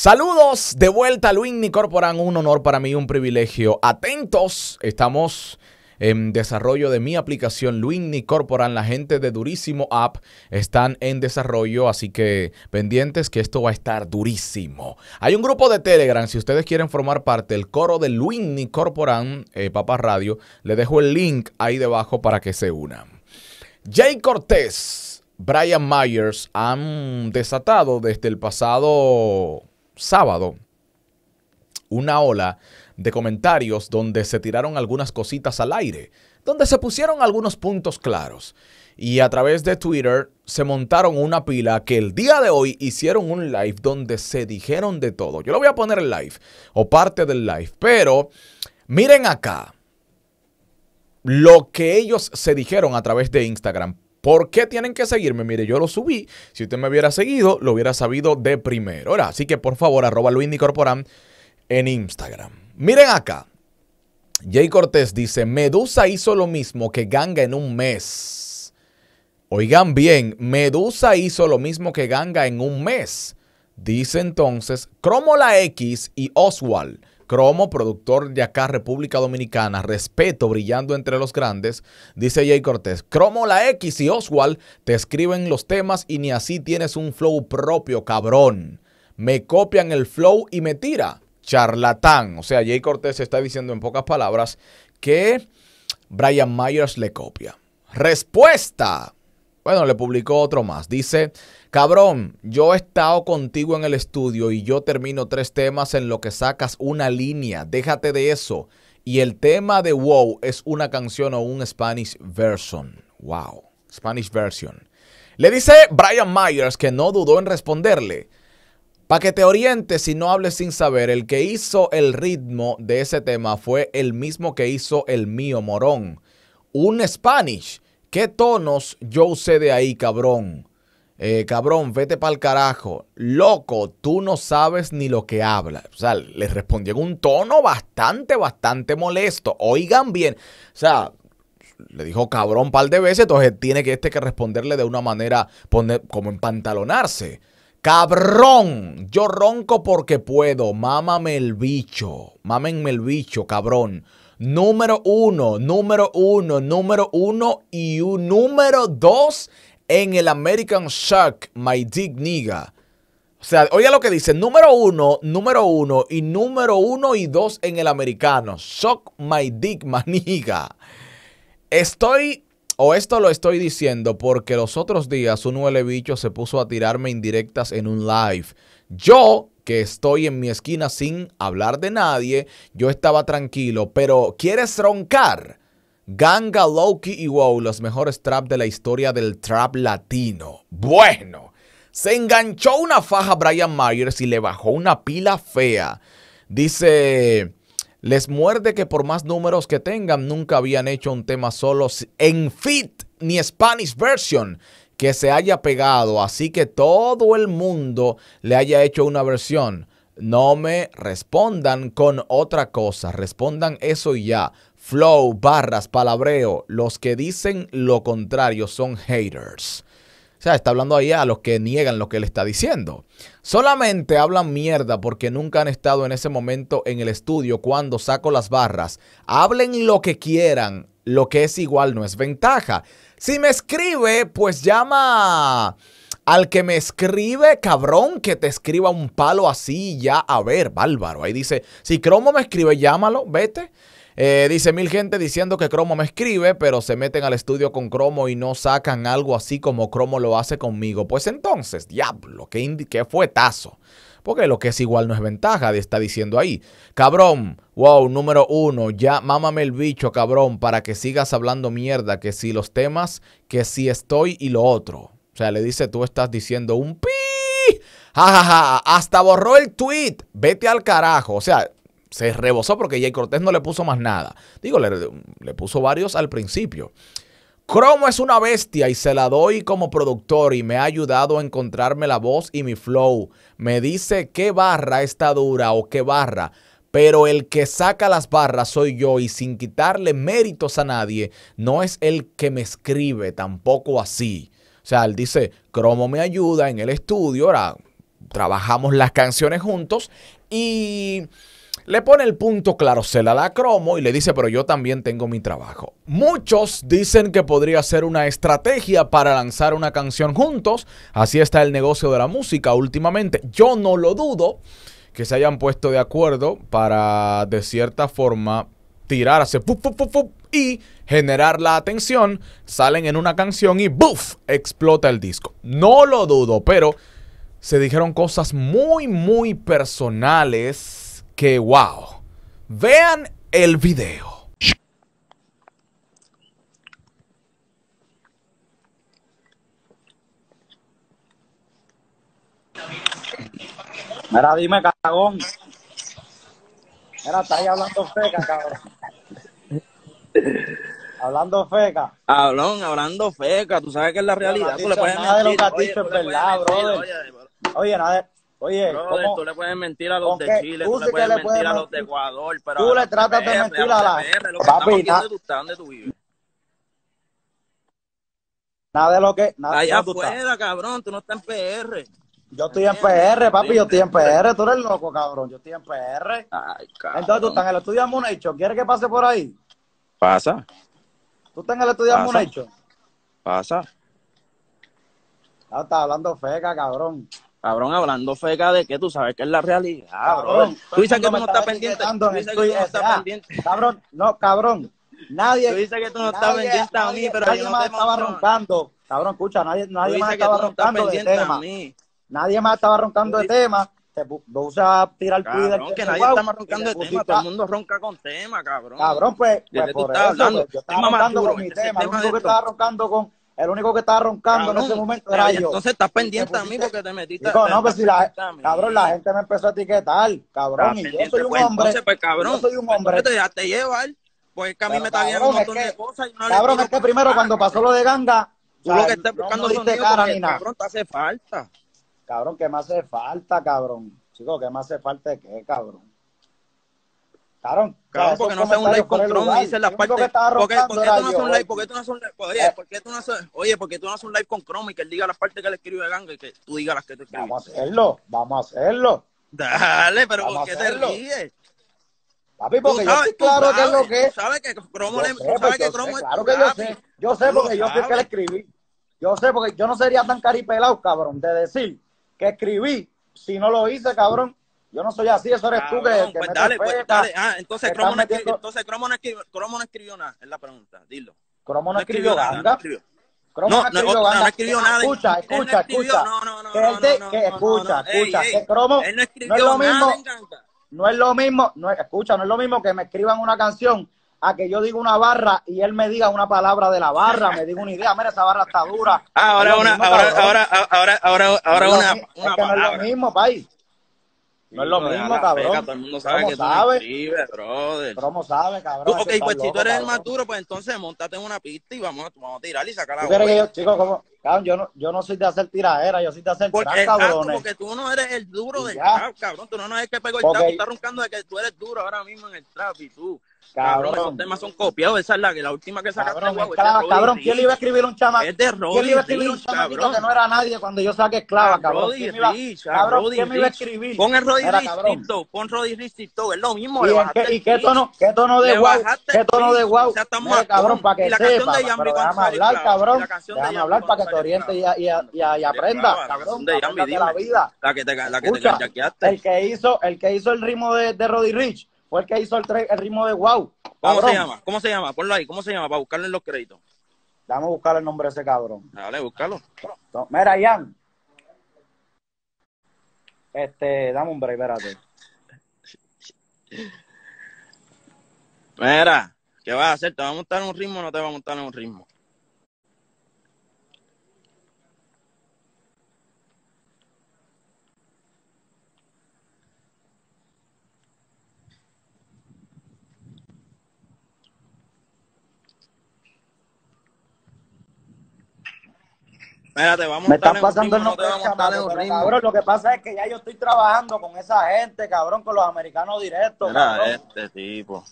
Saludos de vuelta, Luis Corporan. Un honor para mí, un privilegio. Atentos, estamos en desarrollo de mi aplicación Luigni Corporan. La gente de Durísimo App están en desarrollo, así que pendientes que esto va a estar durísimo. Hay un grupo de Telegram, si ustedes quieren formar parte del coro de Luigni Corporan, eh, Radio, le dejo el link ahí debajo para que se unan. Jay Cortés, Brian Myers han desatado desde el pasado sábado una ola de comentarios donde se tiraron algunas cositas al aire, donde se pusieron algunos puntos claros. Y a través de Twitter se montaron una pila que el día de hoy hicieron un live donde se dijeron de todo. Yo lo voy a poner en live o parte del live, pero miren acá lo que ellos se dijeron a través de Instagram. ¿Por qué tienen que seguirme? Mire, yo lo subí. Si usted me hubiera seguido, lo hubiera sabido de primero. Ahora, así que por favor, arroba Corporán en Instagram. Miren acá. Jay Cortés dice, Medusa hizo lo mismo que Ganga en un mes. Oigan bien, Medusa hizo lo mismo que Ganga en un mes. Dice entonces Cromola X y Oswald. Cromo, productor de acá, República Dominicana, respeto brillando entre los grandes, dice Jay Cortés. Cromo, la X y Oswald te escriben los temas y ni así tienes un flow propio, cabrón. Me copian el flow y me tira. Charlatán. O sea, Jay Cortés está diciendo en pocas palabras que Brian Myers le copia. Respuesta. Bueno, le publicó otro más. Dice, cabrón, yo he estado contigo en el estudio y yo termino tres temas en lo que sacas una línea. Déjate de eso. Y el tema de Wow es una canción o un Spanish version. Wow, Spanish version. Le dice Brian Myers que no dudó en responderle. Para que te orientes y no hables sin saber, el que hizo el ritmo de ese tema fue el mismo que hizo el mío, Morón. Un Spanish. ¿Qué tonos yo usé de ahí, cabrón? Eh, cabrón, vete el carajo. Loco, tú no sabes ni lo que hablas. O sea, le respondió en un tono bastante, bastante molesto. Oigan bien. O sea, le dijo cabrón pa'l par de veces, entonces tiene que este que responderle de una manera poner, como pantalonarse. Cabrón, yo ronco porque puedo, mámame el bicho, mámenme el bicho, cabrón. Número uno, número uno, número uno y un número dos en el American Shock My Dick Nigga. O sea, oiga lo que dice, número uno, número uno y número uno y dos en el americano. Shock my dick, maniga. Estoy, o esto lo estoy diciendo porque los otros días un huele bicho se puso a tirarme indirectas en un live. Yo que estoy en mi esquina sin hablar de nadie, yo estaba tranquilo, pero ¿quieres roncar? Ganga, Loki y Wow, los mejores trap de la historia del trap latino. Bueno, se enganchó una faja a Brian Myers y le bajó una pila fea. Dice, les muerde que por más números que tengan, nunca habían hecho un tema solo en fit ni Spanish version que se haya pegado, así que todo el mundo le haya hecho una versión. No me respondan con otra cosa, respondan eso y ya. Flow, barras, palabreo, los que dicen lo contrario son haters. O sea, está hablando ahí a los que niegan lo que le está diciendo. Solamente hablan mierda porque nunca han estado en ese momento en el estudio cuando saco las barras. Hablen lo que quieran lo que es igual no es ventaja. Si me escribe, pues llama al que me escribe, cabrón, que te escriba un palo así ya. A ver, bárbaro. Ahí dice, si Cromo me escribe, llámalo, vete. Eh, dice mil gente diciendo que Cromo me escribe, pero se meten al estudio con Cromo y no sacan algo así como Cromo lo hace conmigo. Pues entonces, diablo, qué, qué fuetazo. Porque lo que es igual no es ventaja, está diciendo ahí. Cabrón, wow, número uno, ya mámame el bicho, cabrón, para que sigas hablando mierda, que si los temas, que si estoy y lo otro. O sea, le dice, tú estás diciendo un pi. Jajaja, hasta borró el tweet. Vete al carajo. O sea, se rebosó porque Jay Cortés no le puso más nada. Digo, le puso varios al principio. Cromo es una bestia y se la doy como productor y me ha ayudado a encontrarme la voz y mi flow. Me dice qué barra está dura o qué barra. Pero el que saca las barras soy yo y sin quitarle méritos a nadie, no es el que me escribe tampoco así. O sea, él dice, Cromo me ayuda en el estudio, ahora trabajamos las canciones juntos y le pone el punto claro, se la da Cromo y le dice, pero yo también tengo mi trabajo. Muchos dicen que podría ser una estrategia para lanzar una canción juntos. Así está el negocio de la música últimamente. Yo no lo dudo que se hayan puesto de acuerdo para, de cierta forma, tirarse y generar la atención. Salen en una canción y ¡buf! explota el disco. No lo dudo, pero se dijeron cosas muy, muy personales ¡Qué wow. Vean el video. Mira, dime, cagón. Mira, está ahí hablando feca, cabrón. hablando feca. Hablón, hablando feca. Tú sabes que es la realidad. No, tú le puedes nada de es Oye, nada Oye, tú le puedes mentir a los de Chile, tú, le puedes mentir a los de Ecuador, pero tú le tratas de mentir a la Papi, dónde tú vives. Nada de lo que nada Allá afuera, cabrón, tú no estás en PR. Yo estoy en PR, papi, yo estoy en PR, tú eres loco, cabrón, yo estoy en PR. Ay, cabrón. Entonces tú estás en el estudio de Munecho, ¿quieres que pase por ahí? Pasa. ¿Tú estás en el estudio de Munecho? Pasa. Ah, estás hablando feca, cabrón. Cabrón, hablando feca de que tú sabes que es la realidad, cabrón. Tú dices que tú no estás pendiente. Cabrón, no, cabrón. Nadie. Tú dices que tú no estás pendiente a mí, pero nadie más estaba roncando. Cabrón, escucha, nadie, nadie más estaba roncando de tema. Nadie más estaba roncando de tema te a tirar cabrón, que nadie está más roncando de tema, todo el mundo ronca con tema, cabrón. Cabrón, pues, pues por yo estaba roncando con mi tema, el que estaba roncando con, el único que estaba roncando en ese momento era yo. Entonces estás pendiente a mí porque te metiste. no, pues si la, cabrón, la gente me empezó a etiquetar, cabrón. y yo pues, pues, soy un hombre. Pues, entonces, pues, cabrón, yo soy un hombre. Te dejaste llevar. Pues es que a mí me está viendo un montón de cosas. Y no cabrón, es que primero cuando pasó lo de ganga, tú lo que estás buscando no sonido cara, porque, cabrón, te hace falta. Cabrón, ¿qué me hace falta, cabrón? Chico, ¿qué me hace falta de qué, cabrón? Claro, claro, porque no haces un live con Trump y dices las partes. ¿Por qué, tú no haces un live? ¿Por tú no haces un Oye, ¿por qué tú no haces, oye, ¿por qué tú no haces un live con Chrome y que él diga las partes que le escribe Ganga y que tú digas las que te escribe. Vamos a hacerlo, vamos a hacerlo. Dale, pero vamos ¿por qué te ríes? Papi, porque yo estoy claro que es lo que es. sabes que Cromo le. Sé, pues, sabes que Cromo es. Claro que yo sé. Yo sé porque yo sé que le escribí. Yo sé porque yo no sería tan caripelado, cabrón, de decir que escribí si no lo hice, cabrón. Yo no soy así, eso eres tú que, me que pues dale, pues dale. Ah, entonces Cromo, no escribió, entonces Cromo no escribió, Cromo no escribió nada, es la pregunta, dilo. Cromo no, escribió, nada, escribió. Cromo no, no escribió, no, No, nada. Escucha, escucha, escucha. No, no, no, que él te, que escucha, escucha, Cromo no, es lo mismo. no es lo mismo, no escucha, no es lo mismo que me escriban una canción a que yo diga una barra y él me diga una palabra de la barra, me diga una idea, mira esa barra está dura. Ah, ahora una, ahora, ahora, ahora, ahora, ahora, una, No es lo mismo, país. No es lo mismo, cabrón. Peca, todo el mundo sabe que tú sabe? escribes, brother. ¿Cómo sabe, cabrón? Tú, ok, pues si tú eres el más duro, pues entonces montate en una pista y vamos, a tirar y sacar la que yo, chicos, como, cabrón, yo no, yo no soy de hacer tiradera, yo soy de hacer porque, cabrones. porque tú no eres el duro del trap, cabrón. Tú no, no eres que pegó el trapo. trap, tú estás roncando de que tú eres duro ahora mismo en el trap y tú. Cabrón, esos temas son copiados. Esa es la, que la última que sacaste. Cabrón, cabrón. ¿Quién le iba a escribir un chama? Es de Roddy ¿Quién le iba a escribir Rich, un chamaquito que no era nadie cuando yo saqué esclava, cabrón? Roddy Rich, iba, cabrón, ¿quién me iba a escribir? Pon el Roddy Rich Roddy Rich es lo mismo. ¿Y, qué, y tono, qué tono de guau? ¿Qué tono de guau? O sea, cabrón, para que la sepa. Déjame hablar, cabrón. Déjame hablar para que te oriente y aprenda, cabrón. La que te El que hizo el ritmo de Roddy Rich fue el que hizo el, ritmo de wow. ¿Cómo se llama? ¿Cómo se llama? Ponlo ahí. ¿Cómo se llama? Para buscarle en los créditos. vamos a buscar el nombre de ese cabrón. Dale, búscalo. Mira, Ian. Este, dame un break, espérate. Mira, ¿qué vas a hacer? ¿Te va a montar un ritmo o no te va a montar un ritmo? Espérate, vamos Me están pasando el nombre cabrón. Lo que pasa es que ya yo estoy trabajando con esa gente, cabrón, con los americanos directos. Cabrón, este tipo.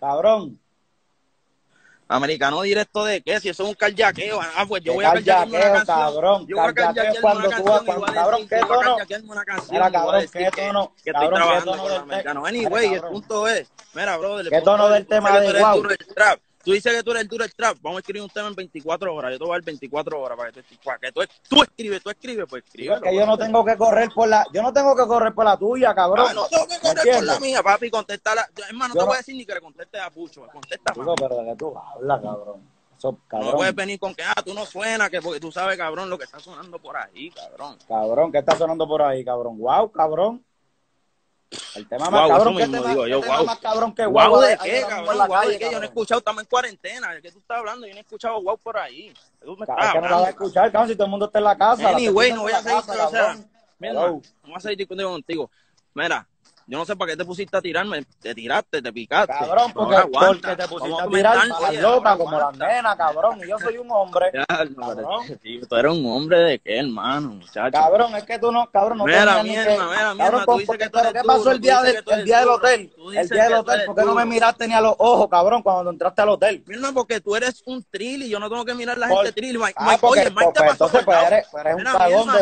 Cabrón. ¿Americano directo de qué? Si eso es un carjaqueo. Ah, pues yo voy a carjaqueo, una canción. cabrón. Yo voy a cuando tú vas, cabrón, ¿qué tono? Una canción, mira, cabrón, ¿qué tono? Que estoy trabajando con los americanos. Anyway, el punto es, mira, brother. ¿Qué tono del tema de Iguau? Tú dices que tú eres el duro del trap. Vamos a escribir un tema en 24 horas. Yo te voy a dar 24 horas para que tú, escribas, que tú, escribes, tú escribes, pues escribe. que yo no tengo que correr por la, yo no tengo que correr por la tuya, cabrón. Ah, no tengo que correr por la mía, papi. contesta, la, hermano, no te voy a decir ni que le contestes a Pucho. Contesta, pero de que tú hablas, cabrón. No puedes venir con que, ah, tú no suenas, que porque tú sabes, cabrón, lo que está sonando por ahí, cabrón. Cabrón, ¿qué está sonando por ahí, cabrón? Wow, cabrón. El tema más cabrón que guau de qué, cabrón, de qué, yo no he escuchado, estamos en cuarentena, ¿de qué tú estás hablando? Yo no he escuchado guau por ahí. no a escuchar, cabrón, si todo el mundo está en la casa. Anyway, la no voy a seguir, o sea, no voy a seguir discutiendo contigo. Mira, yo no sé para qué te pusiste a tirarme, te tiraste, te picaste. Cabrón, porque, te pusiste a mirar a como la nena cabrón. Y yo soy un hombre. Cabrón. tú eres un hombre de qué, hermano, Cabrón, es que tú no, cabrón, no Mira, mierda, que, mira, mierda, tú dices que tú ¿Qué pasó el día, del, día del hotel? El día del hotel, ¿por qué no me miraste ni a los ojos, cabrón, cuando entraste al hotel? Mira, porque tú eres un trill y yo no tengo que mirar a la gente trill. Ah, oye, Mike pues, te pues, pasó por pues, lado.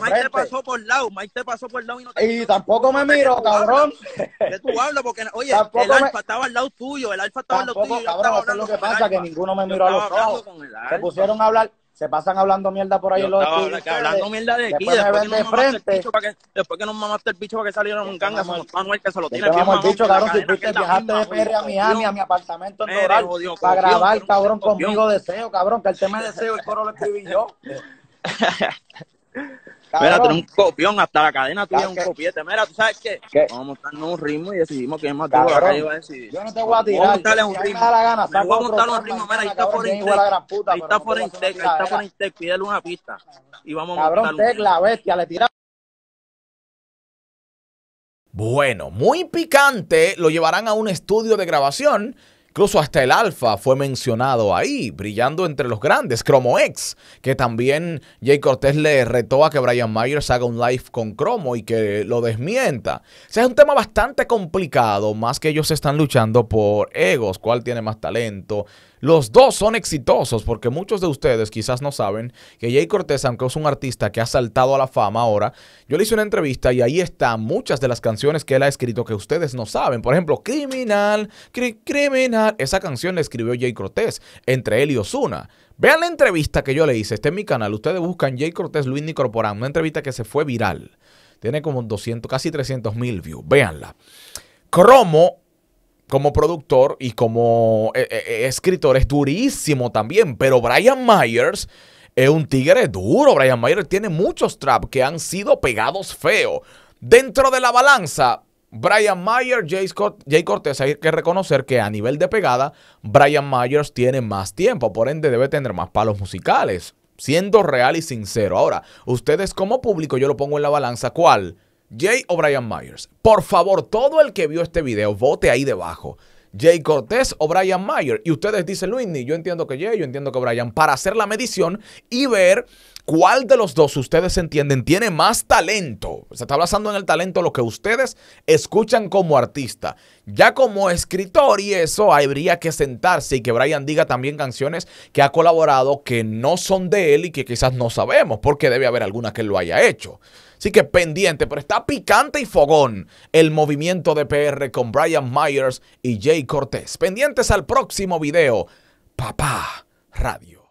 Mike te pasó por lado, Mike te pasó por lado y no te Y tampoco me miro, cabrón. ¿De tú hablas? Porque, oye, el alfa estaba al lado tuyo, el alfa estaba al lado tuyo. Cabrón, es lo que pasa, que ninguno me miró a los ojos. Se pusieron a hablar, se pasan hablando mierda por ahí. en los estaba hablando mierda de aquí, después, que de frente. que, después que nos mamaste el bicho para que salieron un ganga, como Manuel, que se lo este tiene que mamado. bicho, cabrón, si fuiste viajaste de PR a Miami, a mi apartamento en Doral, para grabar, cabrón, conmigo deseo, cabrón, que el tema de deseo, el coro lo escribí yo. Mira, tú un copión, hasta la cadena tuya un copiete. Mira, tú sabes qué? vamos a montarnos un ritmo y decidimos que es más duro. Acá yo a decidir. Yo no te voy a tirar. Vamos a montarle un ritmo. Me a montar un ritmo. Mira, ahí está por Tech. Ahí está por Intec, Ahí está por Intec. Pídele una pista. Y vamos a montar. un tecla, bestia, le tira. Bueno, muy picante, lo llevarán a un estudio de grabación Incluso hasta el Alfa fue mencionado ahí, brillando entre los grandes. Cromo X, que también Jay Cortés le retó a que Brian Myers haga un live con Cromo y que lo desmienta. O sea, es un tema bastante complicado, más que ellos están luchando por egos, cuál tiene más talento, los dos son exitosos porque muchos de ustedes quizás no saben que Jay Cortés, aunque es un artista que ha saltado a la fama ahora, yo le hice una entrevista y ahí están muchas de las canciones que él ha escrito que ustedes no saben. Por ejemplo, Criminal, Criminal. Esa canción la escribió Jay Cortés entre él y Osuna. Vean la entrevista que yo le hice, está en mi canal. Ustedes buscan Jay Cortés Luis Nicorporán, una entrevista que se fue viral. Tiene como 200, casi 300 mil views. veanla Cromo como productor y como eh, eh, eh, escritor es durísimo también, pero Brian Myers es un tigre duro. Brian Myers tiene muchos traps que han sido pegados feo. Dentro de la balanza, Brian Myers, Jay, Scott, Jay Cortés, hay que reconocer que a nivel de pegada, Brian Myers tiene más tiempo, por ende debe tener más palos musicales, siendo real y sincero. Ahora, ustedes como público, yo lo pongo en la balanza, ¿cuál? Jay o Brian Myers. Por favor, todo el que vio este video, vote ahí debajo. Jay Cortés o Brian Myers. Y ustedes dicen, ni yo entiendo que Jay, yo entiendo que Brian, para hacer la medición y ver cuál de los dos ustedes entienden tiene más talento se está basando en el talento, lo que ustedes escuchan como artista. Ya como escritor y eso, habría que sentarse y que Brian diga también canciones que ha colaborado que no son de él y que quizás no sabemos, porque debe haber alguna que lo haya hecho. Así que pendiente, pero está picante y fogón el movimiento de PR con Brian Myers y Jay Cortés. Pendientes al próximo video. Papá Radio.